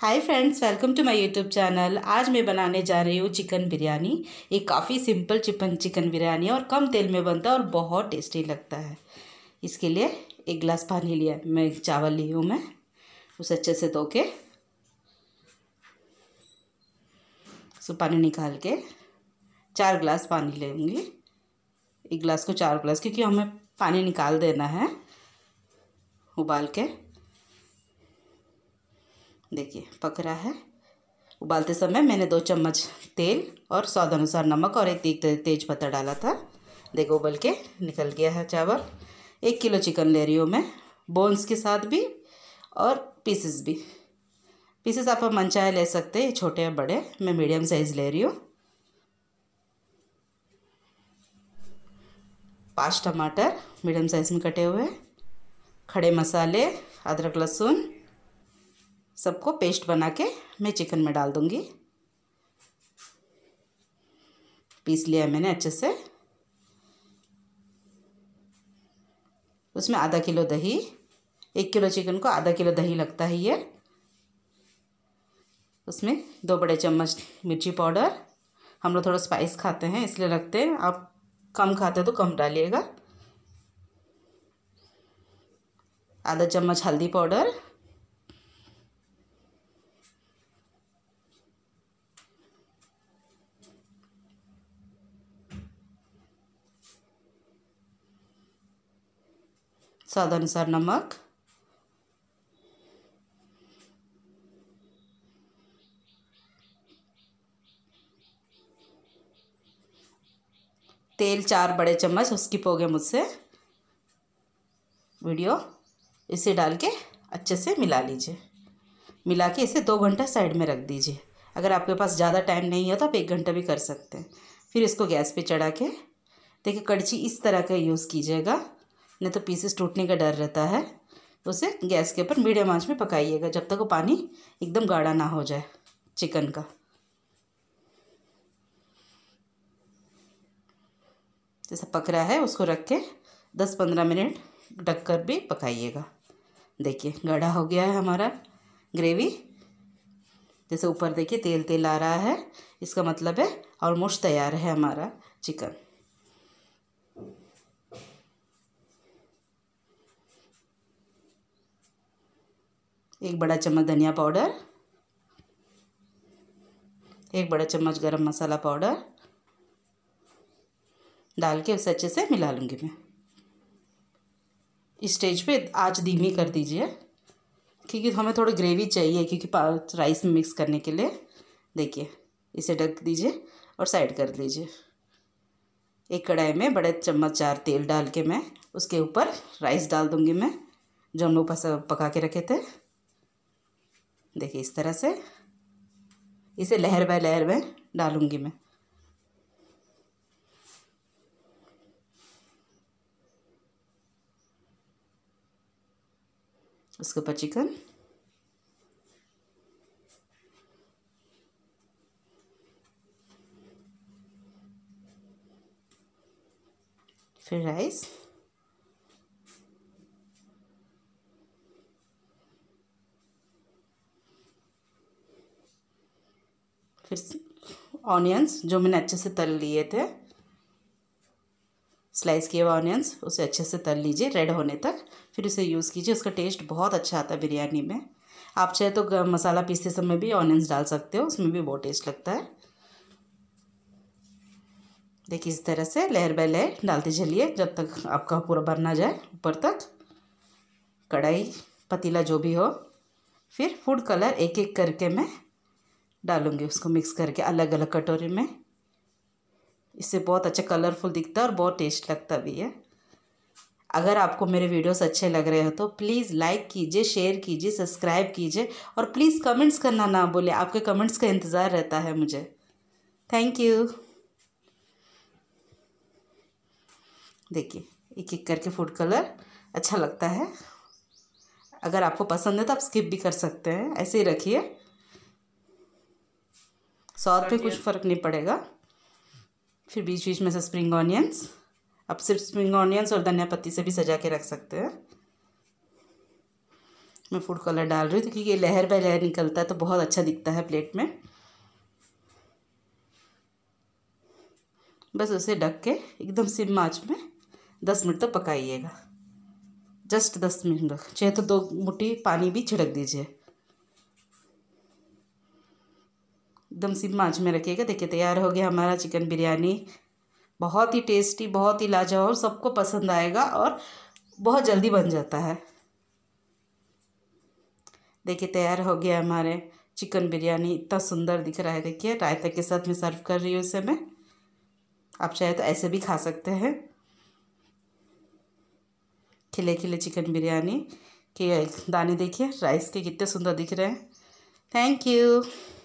hi friends welcome to my YouTube channel आज मैं बनाने जा रही हूँ चिकन बिरयानी ये काफ़ी सिंपल चिकन चिकन बिरयानी है और कम तेल में बनता है और बहुत टेस्टी लगता है इसके लिए एक गिलास पानी लिया मैं चावल ली हूँ मैं उसे अच्छे से धो के सो पानी निकाल के चार गिलास पानी लेंगी एक गिलास को चार गिलास क्योंकि हमें पानी निकाल देना है उबाल के देखिए पक रहा है उबालते समय मैंने दो चम्मच तेल और स्वाद अनुसार नमक और एक तेज पत्ता डाला था देखो उबल के निकल गया है चावल एक किलो चिकन ले रही हूँ मैं बोन्स के साथ भी और पीसेस भी पीसेस आप मन चाहे ले सकते हैं छोटे या बड़े मैं मीडियम साइज़ ले रही हूँ पाँच टमाटर मीडियम साइज़ में कटे हुए खड़े मसाले अदरक लहसुन सबको पेस्ट बना के मैं चिकन में डाल दूँगी पीस लिया मैंने अच्छे से उसमें आधा किलो दही एक किलो चिकन को आधा किलो दही लगता है ये उसमें दो बड़े चम्मच मिर्ची पाउडर हम लोग थोड़ा स्पाइस खाते हैं इसलिए लगते हैं आप कम खाते तो कम डालिएगा आधा चम्मच हल्दी पाउडर स्वाद अनुसार नमक तेल चार बड़े चम्मच उसकी हो मुझसे वीडियो इसे डाल के अच्छे से मिला लीजिए मिला के इसे दो घंटा साइड में रख दीजिए अगर आपके पास ज़्यादा टाइम नहीं हो तो आप एक घंटा भी कर सकते हैं फिर इसको गैस पे चढ़ा के देखिए कड़छी इस तरह का यूज़ कीजिएगा नहीं तो पीसेस टूटने का डर रहता है तो उसे गैस के ऊपर मीडियम आंच में पकाइएगा जब तक वो पानी एकदम गाढ़ा ना हो जाए चिकन का जैसा पक रहा है उसको रख के दस पंद्रह मिनट ढक कर भी पकाइएगा देखिए गाढ़ा हो गया है हमारा ग्रेवी जैसे ऊपर देखिए तेल तेल आ रहा है इसका मतलब है ऑलमोस्ट तैयार है हमारा चिकन एक बड़ा चम्मच धनिया पाउडर एक बड़ा चम्मच गरम मसाला पाउडर डाल के उसे अच्छे से मिला लूँगी मैं इस स्टेज पे आज धीमी कर दीजिए क्योंकि हमें थोड़ी ग्रेवी चाहिए क्योंकि राइस में मिक्स करने के लिए देखिए इसे ढक दीजिए और साइड कर दीजिए एक कढ़ाई में बड़े चम्मच चार तेल डाल के मैं उसके ऊपर राइस डाल दूँगी मैं जो हम लोग पका के रखे थे देखिए इस तरह से इसे लहर बाय लहर में डालूंगी मैं उसके ऊपर चिकन फिर राइस फिर ऑनियंस जो मैंने अच्छे से तल लिए थे स्लाइस किए हुए ऑनियंस उसे अच्छे से तल लीजिए रेड होने तक फिर उसे यूज़ कीजिए उसका टेस्ट बहुत अच्छा आता है बिरयानी में आप चाहे तो मसाला पीसते समय भी ऑनियंस डाल सकते हो उसमें भी बहुत टेस्ट लगता है देखिए इस तरह से लेयर बाय लेयर डालते चलिए जब तक आपका पूरा भर ना जाए ऊपर तक कढ़ाई पतीला जो भी हो फिर फूड कलर एक एक करके मैं डालूंगी उसको मिक्स करके अलग अलग कटोरी में इससे बहुत अच्छा कलरफुल दिखता है और बहुत टेस्ट लगता भी है अगर आपको मेरे वीडियोस अच्छे लग रहे हो तो प्लीज़ लाइक कीजिए शेयर कीजिए सब्सक्राइब कीजिए और प्लीज़ कमेंट्स करना ना बोले आपके कमेंट्स का इंतज़ार रहता है मुझे थैंक यू देखिए एक एक करके फूड कलर अच्छा लगता है अगर आपको पसंद है तो आप स्किप भी कर सकते हैं ऐसे ही रखिए सॉस पे कुछ फ़र्क नहीं पड़ेगा फिर बीच बीच में से स्प्रिंग ऑनियंस अब सिर्फ स्प्रिंग ऑनियंस और धनिया पत्ती से भी सजा के रख सकते हैं मैं फूड कलर डाल रही हूँ क्योंकि ये लहर बाय लहर निकलता है तो बहुत अच्छा दिखता है प्लेट में बस उसे ढक के एकदम सिम आँच में दस मिनट तक तो पकाइएगा जस्ट दस मिनट चाहे तो दो मुट्ठी पानी भी छिड़क दीजिए एकदम सिम आँच में रखिएगा देखिए तैयार हो गया हमारा चिकन बिरयानी बहुत ही टेस्टी बहुत ही लाजवाब सबको पसंद आएगा और बहुत जल्दी बन जाता है देखिए तैयार हो गया हमारे चिकन बिरयानी इतना सुंदर दिख रहा है देखिए रायता के साथ मैं सर्व कर रही हूँ इसे मैं आप चाहे तो ऐसे भी खा सकते हैं खिले खिले चिकन बिरयानी के दाने देखिए राइस के कितने सुंदर दिख रहे हैं थैंक यू